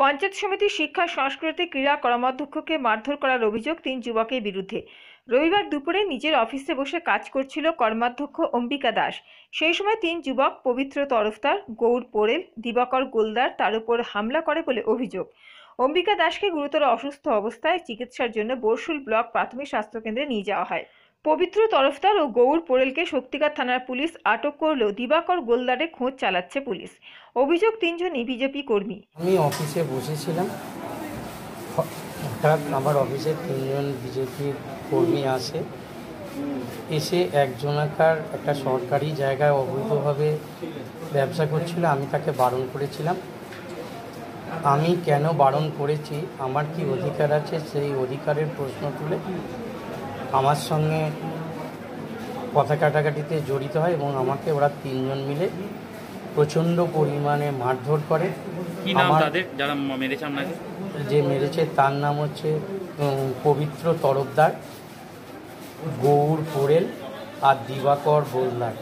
পঞ্চায়েত সমিতি শিক্ষা সংস্কৃতি ক্রীড়া কর্মাধ্যক্ষকে মারধর করার অভিযোগ তিন যুবকের বিরুদ্ধে রবিবার দুপুরে নিজের অফিসে বসে কাজ করছিল কর্মাধ্যক্ষ অম্বিকা দাস সেই সময় তিন যুবক পবিত্র তরফদার গৌর পোরেল দিবাকর গোলদার তার উপর হামলা করে বলে অভিযোগ অম্বিকা দাসকে গুরুতর অসুস্থ অবস্থায় চিকিৎসার জন্য বরসুল ব্লক প্রাথমিক স্বাস্থ্যকেন্দ্রে নিয়ে যাওয়া হয় পবিত্র তরফদার ও গৌর পোড়েলকে শক্তিকার থানার পুলিশ আটক করলেও দিবাকর গোলদারে খোঁজ চালাচ্ছে পুলিশ অভিযোগ তিনজনই বিজেপি কর্মী আমি অফিসে বসেছিলাম হঠাৎ আমার অফিসে তিনজন বিজেপি কর্মী আসে এসে একজনাকার একটা সরকারি জায়গায় অবৈধভাবে ব্যবসা করছিল আমি তাকে বারণ করেছিলাম আমি কেন বারণ করেছি আমার কি অধিকার আছে সেই অধিকারের প্রশ্ন তুলে আমার সঙ্গে কথা কাটাকাটিতে জড়িত হয় এবং আমাকে ওরা তিনজন মিলে প্রচণ্ড পরিমাণে মারধর করে মেরেছে যে মেরেছে তার নাম হচ্ছে পবিত্র তরফদার গৌর পোড়েল আর দিবাকর বোলদার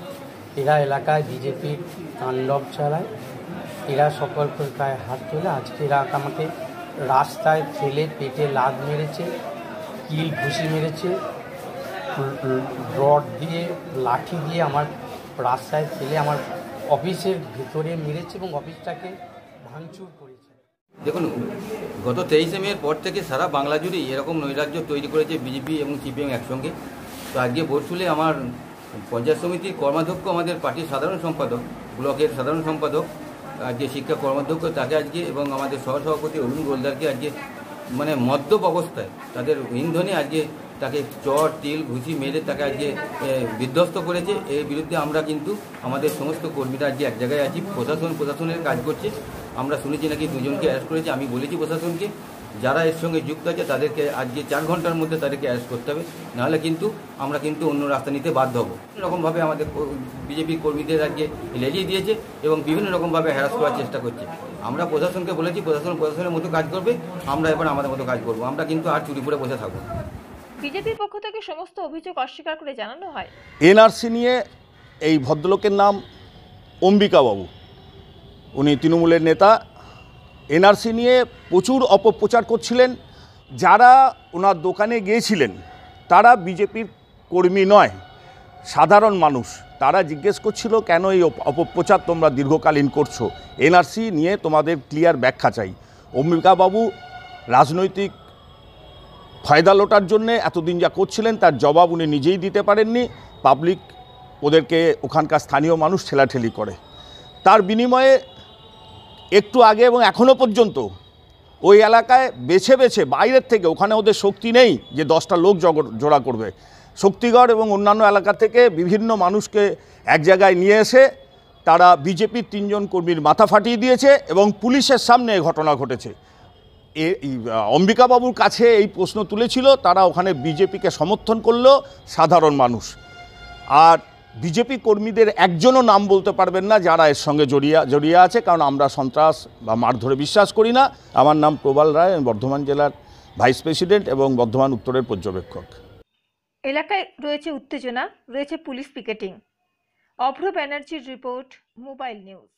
এরা এলাকায় বিজেপির তাণ্ডব চালায় এরা সকলকে প্রায় হাত তোলে আজকে এরা আমাকে রাস্তায় ফেলে পেটে লাদ মেরেছে কিল ঘুষি মেরেছে রড দিয়ে লাঠি দিয়ে আমার রাস্তায় ফেলে আমার অফিসের ভেতরে মেরেছে এবং অফিসটাকে ভাঙচুর করেছে দেখুন গত তেইশে মেয়ের পর থেকে সারা বাংলা জুড়ে এরকম নৈরাজ্য তৈরি করেছে বিজেপি এবং সিপিএম একসঙ্গে তো আজকে বসুলে আমার পঞ্চায়েত সমিতির কর্মাধ্যক্ষ আমাদের পার্টির সাধারণ সম্পাদক ব্লকের সাধারণ সম্পাদক আজকে শিক্ষা কর্মাধ্যক্ষ তাকে আজকে এবং আমাদের সহসভাপতি অরুণ গোলদারকে আজকে মানে মদ্যপ অবস্থায় তাদের ইন্ধনে আজকে তাকে চর তিল ঘুষি মেরে তাকে আজকে বিধ্বস্ত করেছে এর বিরুদ্ধে আমরা কিন্তু আমাদের সমস্ত কর্মীরা আজকে এক জায়গায় আছি প্রশাসন প্রশাসনের কাজ করছে আমরা শুনেছি নাকি দুজনকে অ্যারেস্ট করেছে আমি বলেছি প্রশাসনকে যারা এর সঙ্গে যুক্ত আছে তাদেরকে আজকে চার ঘন্টার মধ্যে তাদেরকে অ্যারেস্ট করতে হবে নাহলে কিন্তু আমরা কিন্তু অন্য রাস্তা নিতে বাধ্য হব রকমভাবে আমাদের বিজেপি কর্মীদের আজকে লেজিয়ে দিয়েছে এবং বিভিন্ন রকমভাবে হ্যারাস করার চেষ্টা করছে আমরা প্রশাসনকে বলেছি প্রশাসন প্রশাসনের মতো কাজ করবে আমরা এবার আমাদের মতো কাজ করব আমরা কিন্তু আর চুরি করে বসে থাকবো বিজেপির পক্ষ থেকে সমস্ত অভিযোগ অস্বীকার করে জানানো হয় এনআরসি নিয়ে এই ভদ্রলোকের নাম অম্বিকাবাবু উনি তৃণমূলের নেতা এনআরসি নিয়ে প্রচুর অপপ্রচার করছিলেন যারা ওনার দোকানে গিয়েছিলেন তারা বিজেপির কর্মী নয় সাধারণ মানুষ তারা জিজ্ঞেস করছিল কেন এই অপপ্রচার তোমরা দীর্ঘকালীন করছো এনআরসি নিয়ে তোমাদের ক্লিয়ার ব্যাখ্যা চাই বাবু রাজনৈতিক ফায়দা লোটার জন্যে এতদিন যা করছিলেন তার জবাব উনি নিজেই দিতে পারেননি পাবলিক ওদেরকে ওখানকার স্থানীয় মানুষ ঠেলাঠেলি করে তার বিনিময়ে একটু আগে এবং এখনও পর্যন্ত ওই এলাকায় বেছে বেছে বাইরের থেকে ওখানে ওদের শক্তি নেই যে দশটা লোক জোড়া করবে শক্তিগড় এবং অন্যান্য এলাকা থেকে বিভিন্ন মানুষকে এক জায়গায় নিয়ে এসে তারা বিজেপির তিনজন কর্মীর মাথা ফাটিয়ে দিয়েছে এবং পুলিশের সামনে ঘটনা ঘটেছে এ অম্বিকাবাবুর কাছে এই প্রশ্ন তুলেছিল তারা ওখানে বিজেপিকে সমর্থন করলো সাধারণ মানুষ আর বিজেপি কর্মীদের একজনও নাম বলতে পারবেন না যারা এর সঙ্গে জড়িয়ে জড়িয়ে আছে কারণ আমরা সন্ত্রাস বা মারধরে বিশ্বাস করি না আমার নাম প্রবাল রায় আমি বর্ধমান জেলার ভাইস প্রেসিডেন্ট এবং বর্ধমান উত্তরের পর্যবেক্ষক এলাকায় রয়েছে উত্তেজনা রয়েছে পুলিশ পিকেটিং অভ্র ব্যানার্জির রিপোর্ট মোবাইল নিউজ